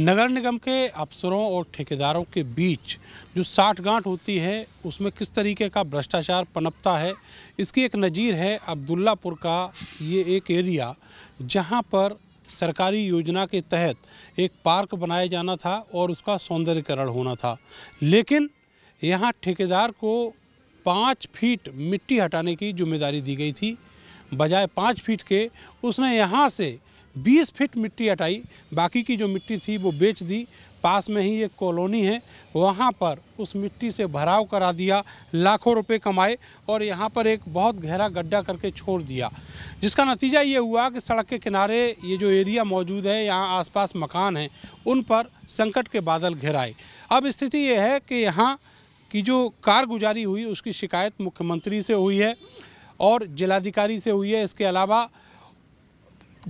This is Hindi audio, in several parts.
नगर निगम के अफसरों और ठेकेदारों के बीच जो साठगांठ होती है उसमें किस तरीके का भ्रष्टाचार पनपता है इसकी एक नज़ीर है अब्दुल्लापुर का ये एक एरिया जहां पर सरकारी योजना के तहत एक पार्क बनाया जाना था और उसका सौंदर्यकरण होना था लेकिन यहाँ ठेकेदार को पाँच फीट मिट्टी हटाने की जिम्मेदारी दी गई थी बजाय पाँच फीट के उसने यहाँ से 20 फीट मिट्टी हटाई बाकी की जो मिट्टी थी वो बेच दी पास में ही एक कॉलोनी है वहाँ पर उस मिट्टी से भराव करा दिया लाखों रुपए कमाए और यहाँ पर एक बहुत गहरा गड्ढा करके छोड़ दिया जिसका नतीजा ये हुआ कि सड़क के किनारे ये जो एरिया मौजूद है यहाँ आसपास मकान हैं उन पर संकट के बादल घेराए अब स्थिति ये है कि यहाँ की जो कारगुजारी हुई उसकी शिकायत मुख्यमंत्री से हुई है और जिलाधिकारी से हुई है इसके अलावा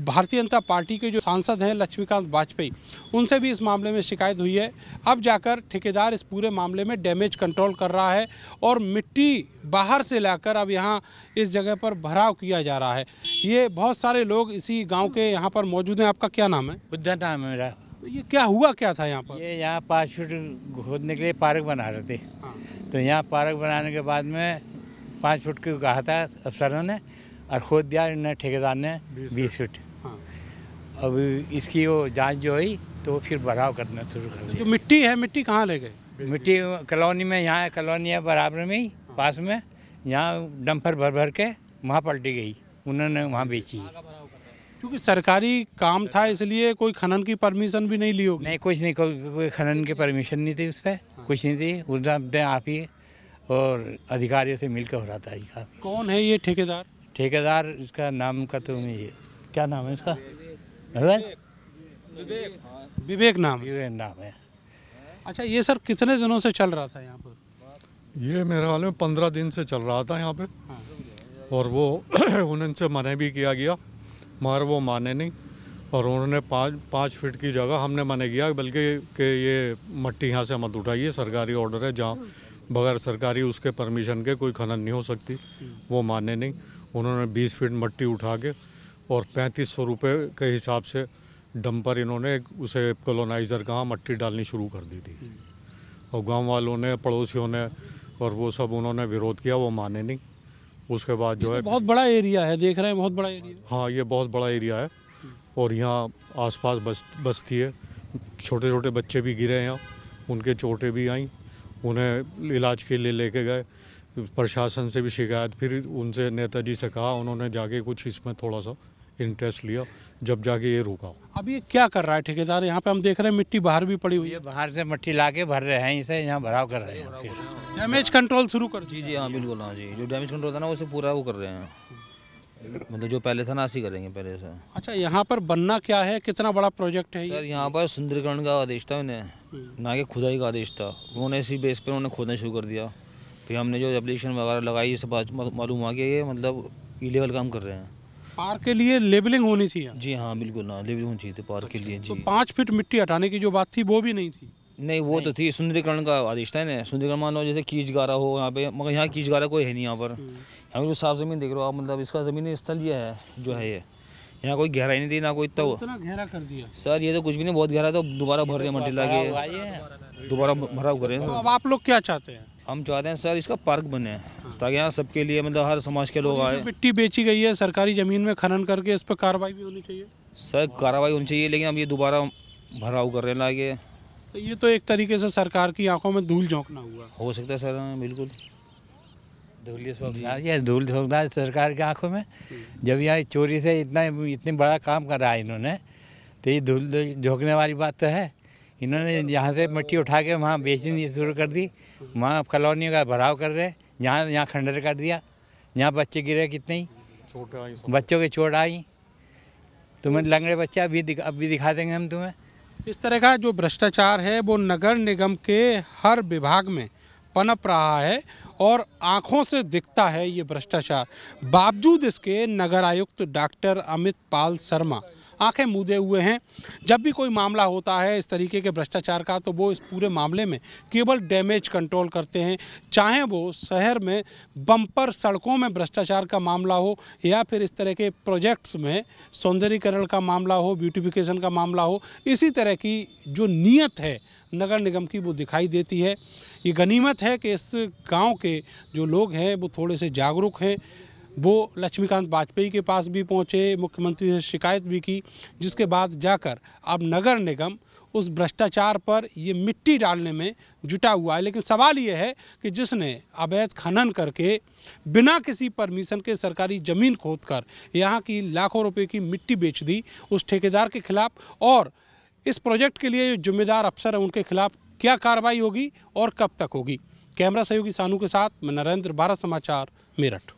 भारतीय जनता पार्टी के जो सांसद हैं लक्ष्मीकांत वाजपेयी उनसे भी इस मामले में शिकायत हुई है अब जाकर ठेकेदार इस पूरे मामले में डैमेज कंट्रोल कर रहा है और मिट्टी बाहर से लाकर अब यहाँ इस जगह पर भराव किया जा रहा है ये बहुत सारे लोग इसी गाँव के यहाँ पर मौजूद हैं आपका क्या नाम है बुद्धा नाम है मेरा तो ये क्या हुआ क्या था यहाँ पर ये यहाँ पाँच फुट खोदने के लिए पार्क बना रहे थे हाँ। तो यहाँ पार्क बनाने के बाद में पाँच फुट की कहा था अफसरों ने और खोद दिया इन्होंने ठेकेदार ने बीस फीट हाँ। अब इसकी वो जांच जो हुई तो फिर बढ़ाव करना शुरू कर तो दिया जो मिट्टी है मिट्टी कहाँ ले गए मिट्टी कॉलोनी में यहाँ है कॉलोनी है बराबर में ही हाँ। पास में यहाँ डंपर भर भर के वहाँ पलटी गई उन्होंने वहाँ बेची क्योंकि सरकारी काम था इसलिए कोई खनन की परमिशन भी नहीं ली होगी नहीं कुछ नहीं को, कोई खनन की परमिशन नहीं थी उस पर हाँ। कुछ नहीं थी उस आप ही और अधिकारियों से मिलकर हो रहा था इसका कौन है ये ठेकेदार ठेकेदार इसका नाम का तो मैं ये क्या नाम है इसका विवेक विवेक, विवेक नाम विवेक नाम है अच्छा ये सर कितने दिनों से चल रहा था यहाँ पर ये मेरे हाल में पंद्रह दिन से चल रहा था यहाँ पे हाँ। और वो उनसे मने भी किया गया मगर वो माने नहीं और उन्होंने पाँच पाँच फीट की जगह हमने मने किया बल्कि के ये मट्टी यहाँ से मत उठाइए सरकारी ऑर्डर है जहाँ बगैर सरकारी उसके परमिशन के कोई खनन नहीं हो सकती वो माने नहीं उन्होंने 20 फीट मट्टी उठा के और पैंतीस सौ रुपये के हिसाब से डंपर इन्होंने उसे कॉलोनाइज़र कहाँ मट्टी डालनी शुरू कर दी थी और गांव वालों ने पड़ोसियों ने और वो सब उन्होंने विरोध किया वो माने नहीं उसके बाद जो तो है बहुत बड़ा एरिया है देख रहे हैं बहुत बड़ा एरिया हाँ ये बहुत बड़ा एरिया है और यहाँ आसपास बस बस्ती है छोटे छोटे बच्चे भी गिरे यहाँ उनके चोटें भी आई उन्हें इलाज के लिए लेके गए प्रशासन से भी शिकायत फिर उनसे नेताजी से कहा उन्होंने जाके कुछ इसमें थोड़ा सा इंटरेस्ट लिया जब जाके ये रुका अब ये क्या कर रहा है ठेकेदार यहाँ पे हम देख रहे हैं मिट्टी बाहर भी पड़ी हुई है बाहर से मिट्टी ला के भर रहे हैं इसे यहाँ भराव कर रहे हैं डैमेज कंट्रोल शुरू कर जी जी हाँ बिल्कुल हाँ जी जो डैमेज कंट्रोल था ना उसे पूरा वो कर रहे हैं मतलब जो पहले था ना ऐसी करेंगे पहले से अच्छा यहाँ पर बनना क्या है कितना बड़ा प्रोजेक्ट है सर यहाँ पर सुंदरकरण का आदेश था उन्हें हम्म। ना कि खुदाई का आदेश था उन्होंने इसी बेस पर उन्होंने खोदना शुरू कर दिया फिर तो हमने जो एप्लीकेशन वगैरह लगाई इससे मालूम आ गया ये मतलब लेवल e काम कर रहे हैं पार्क के लिए लेबलिंग होनी चाहिए जी हाँ बिल्कुल ना लेबलिंग होनी चाहिए थी तो पार्क के लिए तो जी पाँच फीट मिट्टी हटाने की जो बात थी वो भी नहीं थी नहीं वो नहीं। तो थी सुंदरीकरण का आदेश था ना सुंदरीकरण मानो जैसे कीच गारा हो यहाँ पे मगर यहाँ कीच गारा कोई है नहीं यहाँ पर हम्म। यहाँ पर साफ ज़मीन देख रहे हो आप मतलब इसका ज़मीन स्थल ये है जो है ये यहाँ कोई गहराई नहीं थी ना कोई इतना तो गहरा कर दिया सर ये तो कुछ भी नहीं बहुत गहरा तो दोबारा भर रहे हैं लागे के दोबारा भरा कर रहे हैं अब आप लोग क्या चाहते हैं हम चाहते हैं सर इसका पार्क बने ताकि यहाँ सबके लिए मतलब हर समाज के लोग आए मिट्टी बेची गई है सरकारी ज़मीन में खनन करके इस पर कार्रवाई भी होनी चाहिए सर कार्रवाई होनी चाहिए लेकिन हम ये दोबारा भराव कर रहे हैं लागे तो ये तो एक तरीके से सरकार की आंखों में धूल झोंकना हुआ हो सकता है सर बिल्कुल ये धूल झोंकना सरकार की आंखों में जब यहाँ चोरी से इतना इतनी बड़ा काम कर रहा है इन्होंने तो ये धूल झोंकने वाली बात तो है इन्होंने यहाँ से मिट्टी उठा के वहाँ बेचनी शुरू कर दी वहाँ कॉलोनियों का भराव कर रहे यहाँ यहाँ खंडर कर दिया यहाँ बच्चे गिरे कितने ही बच्चों के चोट आई तुम्हें लंगड़े बच्चे अभी दिखा अभी दिखा देंगे हम तुम्हें इस तरह का जो भ्रष्टाचार है वो नगर निगम के हर विभाग में पनप रहा है और आंखों से दिखता है ये भ्रष्टाचार बावजूद इसके नगर आयुक्त डॉक्टर अमित पाल शर्मा आंखें मूदे हुए हैं जब भी कोई मामला होता है इस तरीके के भ्रष्टाचार का तो वो इस पूरे मामले में केवल डैमेज कंट्रोल करते हैं चाहे वो शहर में बम्पर सड़कों में भ्रष्टाचार का मामला हो या फिर इस तरह के प्रोजेक्ट्स में सौंदर्यीकरण का मामला हो ब्यूटिफिकेशन का मामला हो इसी तरह की जो नीयत है नगर निगम की वो दिखाई देती है ये गनीमत है कि इस गांव के जो लोग हैं वो थोड़े से जागरूक हैं वो लक्ष्मीकांत वाजपेयी के पास भी पहुँचे मुख्यमंत्री से शिकायत भी की जिसके बाद जाकर अब नगर निगम उस भ्रष्टाचार पर ये मिट्टी डालने में जुटा हुआ है लेकिन सवाल ये है कि जिसने अवैध खनन करके बिना किसी परमिशन के सरकारी ज़मीन खोदकर यहाँ की लाखों रुपए की मिट्टी बेच दी उस ठेकेदार के खिलाफ और इस प्रोजेक्ट के लिए जो जिम्मेदार अफसर हैं उनके खिलाफ क्या कार्रवाई होगी और कब तक होगी कैमरा सहयोगी सानू के साथ मैं नरेंद्र भारत समाचार मेरठ